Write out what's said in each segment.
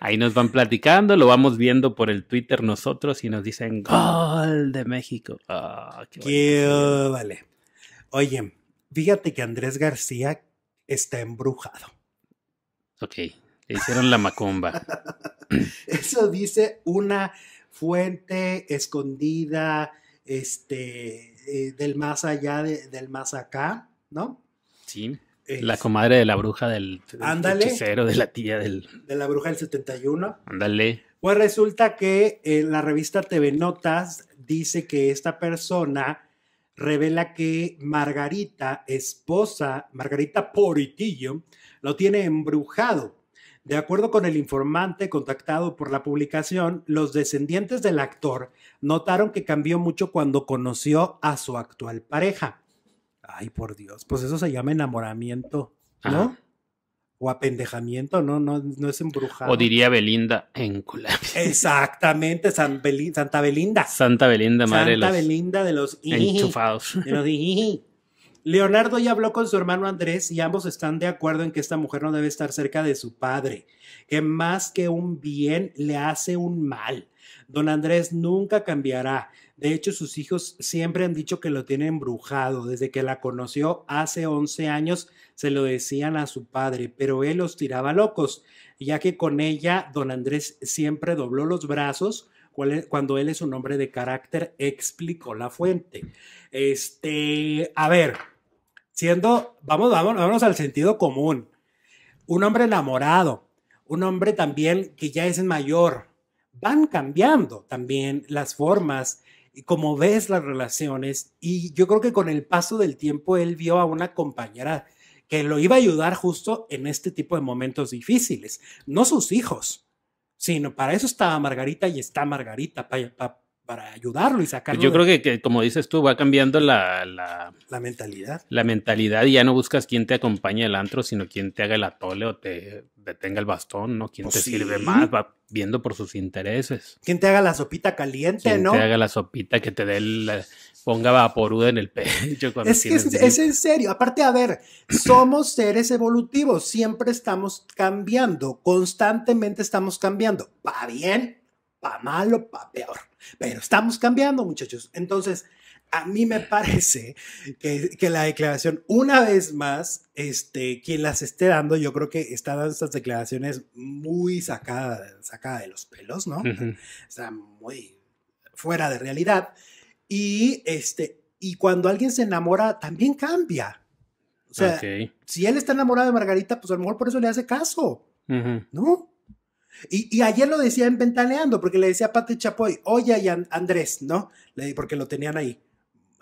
Ahí nos van platicando, lo vamos viendo por el Twitter nosotros y nos dicen gol de México. Ah, qué vale. Oye, fíjate que Andrés García está embrujado. Ok, le hicieron la macumba. Eso dice una fuente escondida este, eh, del más allá, del más acá, ¿no? Sí la comadre de la bruja del, del de la tía del... De la bruja del 71. Ándale. Pues resulta que en eh, la revista TV Notas dice que esta persona revela que Margarita, esposa, Margarita Poritillo, lo tiene embrujado. De acuerdo con el informante contactado por la publicación, los descendientes del actor notaron que cambió mucho cuando conoció a su actual pareja. Ay, por Dios, pues eso se llama enamoramiento, ¿no? O apendejamiento, ¿no? No, no, es embrujado. O diría Belinda en Exactamente, Santa Belinda. Santa Belinda, madre Santa los Belinda de los enchufados. Leonardo ya habló con su hermano Andrés y ambos están de acuerdo en que esta mujer no debe estar cerca de su padre, que más que un bien le hace un mal. Don Andrés nunca cambiará. De hecho, sus hijos siempre han dicho que lo tiene embrujado. Desde que la conoció hace 11 años, se lo decían a su padre, pero él los tiraba locos, ya que con ella don Andrés siempre dobló los brazos e, cuando él es un hombre de carácter, explicó la fuente. Este, a ver, siendo, vamos, vamos, vamos al sentido común. Un hombre enamorado, un hombre también que ya es mayor, van cambiando también las formas como ves las relaciones y yo creo que con el paso del tiempo él vio a una compañera que lo iba a ayudar justo en este tipo de momentos difíciles, no sus hijos, sino para eso estaba Margarita y está Margarita, para, para ayudarlo y sacarlo. Pues yo creo que, como dices tú, va cambiando la, la, mentalidad. La mentalidad y ya no buscas quién te acompañe al antro, sino quién te haga el atole o te detenga el bastón, ¿no? Quién pues te sirve más, va viendo por sus intereses. Quién te haga la sopita caliente, ¿no? Quien te haga la sopita que te dé Ponga vaporuda en el pecho. Cuando es, que es, es en serio. Aparte, a ver, somos seres evolutivos. Siempre estamos cambiando. Constantemente estamos cambiando. Para bien pa malo, pa peor. Pero estamos cambiando, muchachos. Entonces, a mí me parece que, la declaración, una vez más, este, quien las esté dando, yo creo que está dando estas declaraciones muy sacada, sacada de los pelos, ¿no? Está muy fuera de realidad. Y, este, y cuando alguien se enamora, también cambia. O sea, si él está enamorado de Margarita, pues a lo mejor por eso le hace caso, ¿no? Y, ayer lo decía en Ventaneando, porque le decía a Pati Chapoy, oye Andrés, ¿no? porque lo tenían ahí,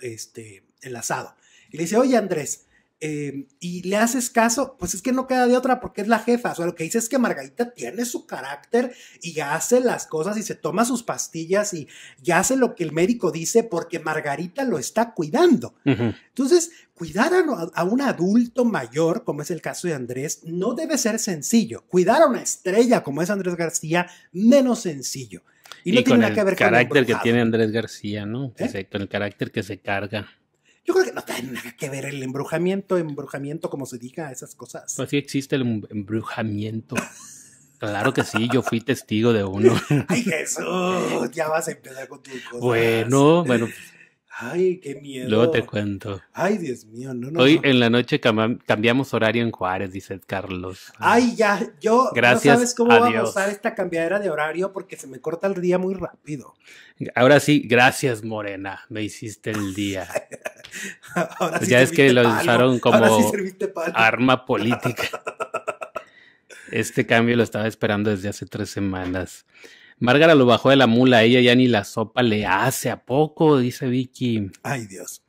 este, enlazado. Y le dice, oye Andrés, Em, y le haces caso, pues es que no queda de otra porque es la jefa. O sea, lo que dice es que Margarita tiene su carácter y hace las cosas y se toma sus pastillas y, hace lo que el médico dice porque Margarita lo está cuidando. Entonces, cuidar a, un adulto mayor, como es el caso de Andrés, no debe ser sencillo. Cuidar a una estrella, como es Andrés García, menos sencillo. Y, no tiene nada que ver con el carácter que tiene Andrés García, ¿no? ¿Eh? el carácter que se carga. Yo creo que no tiene nada que ver el embrujamiento, embrujamiento, como se diga, esas cosas. Pues sí existe el em-, embrujamiento. Claro que sí, yo fui testigo de uno. Ay, Jesús, ya vas a empezar con tus cosas. Bueno, bueno. Ay, qué miedo. Luego te cuento. Ay, Dios mío, no, no. Hoy en la noche cambiamos horario en Juárez, dice Carlos. Ay, ya, yo Gracias, no sabes cómo a usar esta cambiadera de horario porque se me corta el día muy rápido. Ahora sí, gracias Morena, me hiciste el día. ya es que lo usaron como arma política. este cambio lo estaba esperando desde hace tres semanas. Márgara lo bajó de la mula, ella ya ni la sopa le hace a poco, dice Vicky. Ay, Dios.